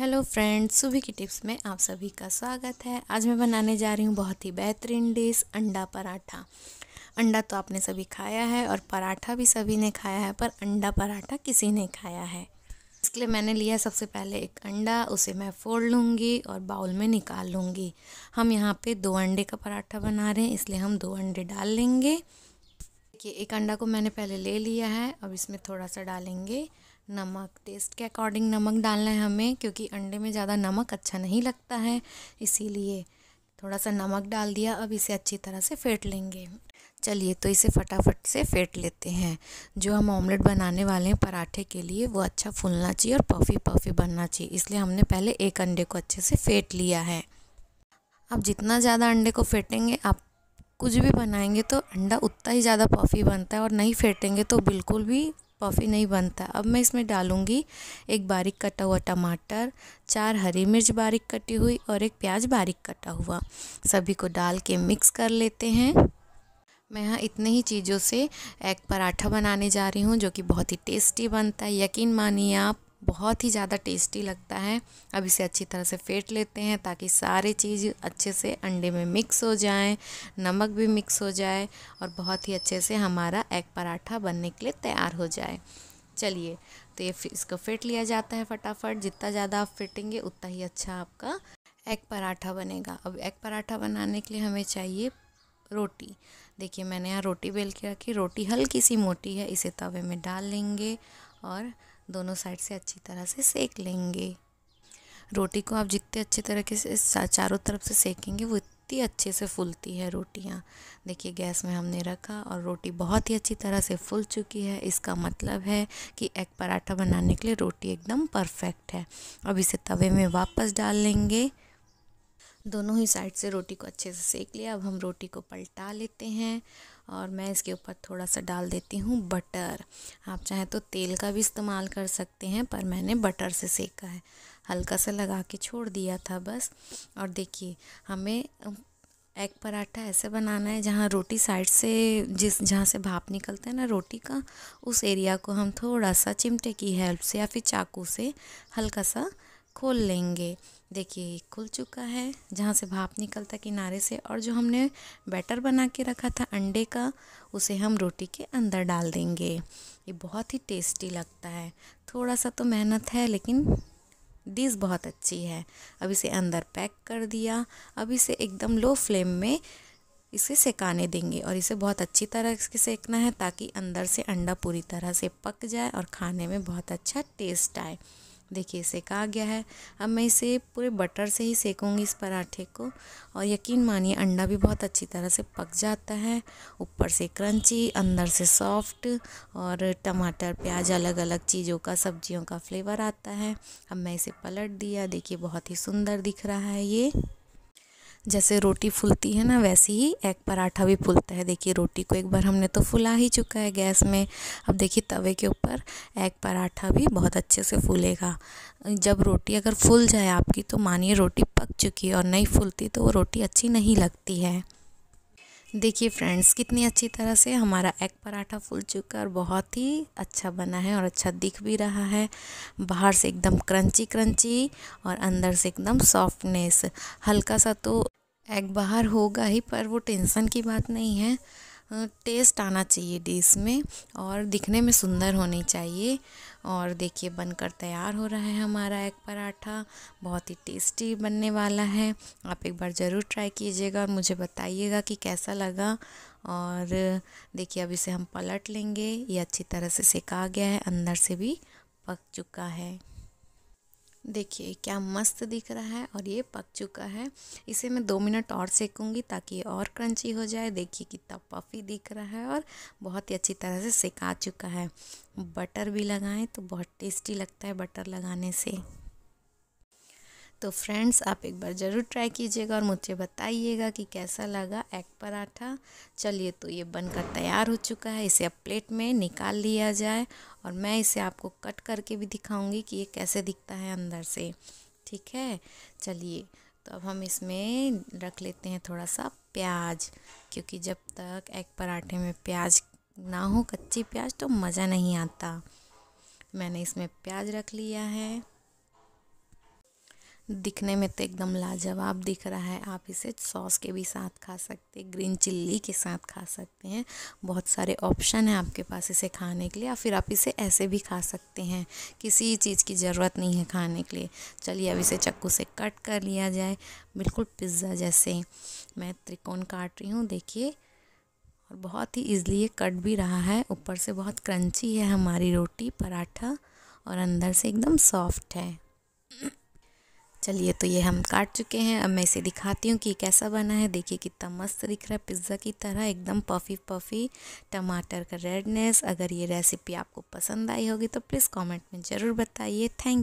hello friends सुबह की tips में आप सभी का स्वागत है आज मैं बनाने जा रही हूँ बहुत ही बेहतरीन डिश अंडा पराठा अंडा तो आपने सभी खाया है और पराठा भी सभी ने खाया है पर अंडा पराठा किसी ने खाया है इसके लिए मैंने लिया सबसे पहले एक अंडा उसे मैं फोड़ लूँगी और बाउल में निकाल लूँगी हम यहाँ पर दो अंडे का पराठा बना रहे हैं इसलिए हम दो अंडे डाल लेंगे देखिए एक अंडा को मैंने पहले ले लिया है अब इसमें थोड़ा सा डालेंगे नमक टेस्ट के अकॉर्डिंग नमक डालना है हमें क्योंकि अंडे में ज़्यादा नमक अच्छा नहीं लगता है इसीलिए थोड़ा सा नमक डाल दिया अब इसे अच्छी तरह से फेंट लेंगे चलिए तो इसे फटाफट से फेंट लेते हैं जो हम ऑमलेट बनाने वाले हैं पराठे के लिए वो अच्छा फूलना चाहिए और पफी पफी बनना चाहिए इसलिए हमने पहले एक अंडे को अच्छे से फेंट लिया है अब जितना ज़्यादा अंडे को फेंटेंगे आप कुछ भी बनाएंगे तो अंडा उतना ही ज़्यादा पफी बनता है और नहीं फेंटेंगे तो बिल्कुल भी पफी नहीं बनता अब मैं इसमें डालूँगी एक बारीक कटा हुआ टमाटर चार हरी मिर्च बारीक कटी हुई और एक प्याज बारीक कटा हुआ सभी को डाल के मिक्स कर लेते हैं मैं यहाँ इतने ही चीज़ों से एग पराठा बनाने जा रही हूँ जो कि बहुत ही टेस्टी बनता है यकीन मानिए आप बहुत ही ज़्यादा टेस्टी लगता है अब इसे अच्छी तरह से फेंट लेते हैं ताकि सारे चीज़ अच्छे से अंडे में मिक्स हो जाए नमक भी मिक्स हो जाए और बहुत ही अच्छे से हमारा एग पराठा बनने के लिए तैयार हो जाए चलिए तो ये इसको फेंट लिया जाता है फटाफट जितना ज़्यादा आप फिटेंगे उतना ही अच्छा आपका एग पराठा बनेगा अब एग पराठा बनाने के लिए हमें चाहिए रोटी देखिए मैंने यहाँ रोटी बेल के रखी रोटी हल्की सी मोटी है इसे तवे में डाल लेंगे और दोनों साइड से अच्छी तरह से सेक लेंगे रोटी को आप जितने अच्छे तरीके से चारों तरफ से सेकेंगे वो इतनी अच्छे से फूलती है रोटियाँ देखिए गैस में हमने रखा और रोटी बहुत ही अच्छी तरह से फूल चुकी है इसका मतलब है कि एक पराठा बनाने के लिए रोटी एकदम परफेक्ट है अब इसे तवे में वापस डाल लेंगे दोनों ही साइड से रोटी को अच्छे से सेक लिया अब हम रोटी को पलटा लेते हैं और मैं इसके ऊपर थोड़ा सा डाल देती हूँ बटर आप चाहें तो तेल का भी इस्तेमाल कर सकते हैं पर मैंने बटर से सेका है हल्का सा लगा के छोड़ दिया था बस और देखिए हमें एग पराठा ऐसे बनाना है जहाँ रोटी साइड से जिस जहाँ से भाप निकलता है ना रोटी का उस एरिया को हम थोड़ा सा चिमटे की हेल्प से या फिर चाकू से हल्का सा खोल लेंगे देखिए खुल चुका है जहाँ से भाप निकलता किनारे से और जो हमने बैटर बना के रखा था अंडे का उसे हम रोटी के अंदर डाल देंगे ये बहुत ही टेस्टी लगता है थोड़ा सा तो मेहनत है लेकिन डिश बहुत अच्छी है अब इसे अंदर पैक कर दिया अब इसे एकदम लो फ्लेम में इसे सेकाने देंगे और इसे बहुत अच्छी तरह से सेकना है ताकि अंदर से अंडा पूरी तरह से पक जाए और खाने में बहुत अच्छा टेस्ट आए देखिए सेका गया है अब मैं इसे पूरे बटर से ही सेकूँगी इस पराठे को और यकीन मानिए अंडा भी बहुत अच्छी तरह से पक जाता है ऊपर से क्रंची अंदर से सॉफ्ट और टमाटर प्याज अलग अलग चीज़ों का सब्जियों का फ्लेवर आता है अब मैं इसे पलट दिया देखिए बहुत ही सुंदर दिख रहा है ये जैसे रोटी फूलती है ना वैसे ही एग पराठा भी फूलता है देखिए रोटी को एक बार हमने तो फुला ही चुका है गैस में अब देखिए तवे के ऊपर एग पराठा भी बहुत अच्छे से फूलेगा जब रोटी अगर फूल जाए आपकी तो मानिए रोटी पक चुकी है और नहीं फूलती तो वो रोटी अच्छी नहीं लगती है देखिए फ्रेंड्स कितनी अच्छी तरह से हमारा एग पराठा फूल चुका है और बहुत ही अच्छा बना है और अच्छा दिख भी रहा है बाहर से एकदम क्रंची क्रंची और अंदर से एकदम सॉफ्टनेस हल्का सा तो एग बाहर होगा ही पर वो टेंशन की बात नहीं है टेस्ट आना चाहिए डिश में और दिखने में सुंदर होनी चाहिए और देखिए बनकर तैयार हो रहा है हमारा एक पराठा बहुत ही टेस्टी बनने वाला है आप एक बार ज़रूर ट्राई कीजिएगा और मुझे बताइएगा कि कैसा लगा और देखिए अब इसे हम पलट लेंगे ये अच्छी तरह से सेका गया है अंदर से भी पक चुका है देखिए क्या मस्त दिख रहा है और ये पक चुका है इसे मैं दो मिनट और सेकूँगी ताकि ये और क्रंची हो जाए देखिए कितना पफी दिख रहा है और बहुत ही अच्छी तरह से सेका चुका है बटर भी लगाएं तो बहुत टेस्टी लगता है बटर लगाने से तो फ्रेंड्स आप एक बार ज़रूर ट्राई कीजिएगा और मुझे बताइएगा कि कैसा लगा एग पराठा चलिए तो ये बनकर तैयार हो चुका है इसे अब प्लेट में निकाल लिया जाए और मैं इसे आपको कट करके भी दिखाऊंगी कि ये कैसे दिखता है अंदर से ठीक है चलिए तो अब हम इसमें रख लेते हैं थोड़ा सा प्याज क्योंकि जब तक एग पराठे में प्याज ना हो कच्ची प्याज तो मज़ा नहीं आता मैंने इसमें प्याज रख लिया है दिखने में तो एकदम लाजवाब दिख रहा है आप इसे सॉस के भी साथ खा सकते हैं ग्रीन चिल्ली के साथ खा सकते हैं बहुत सारे ऑप्शन हैं आपके पास इसे खाने के लिए या फिर आप इसे ऐसे भी खा सकते हैं किसी चीज़ की ज़रूरत नहीं है खाने के लिए चलिए अब इसे चक्कू से कट कर लिया जाए बिल्कुल पिज़्ज़ा जैसे मैं त्रिकोण काट रही हूँ देखिए और बहुत ही ईज़िली ये कट भी रहा है ऊपर से बहुत क्रंची है हमारी रोटी पराठा और अंदर से एकदम सॉफ्ट है चलिए तो ये हम काट चुके हैं अब मैं इसे दिखाती हूँ कि कैसा बना है देखिए कितना मस्त दिख रहा है पिज़्ज़ा की तरह एकदम पफी पफी टमाटर का रेडनेस अगर ये रेसिपी आपको पसंद आई होगी तो प्लीज़ कमेंट में ज़रूर बताइए थैंक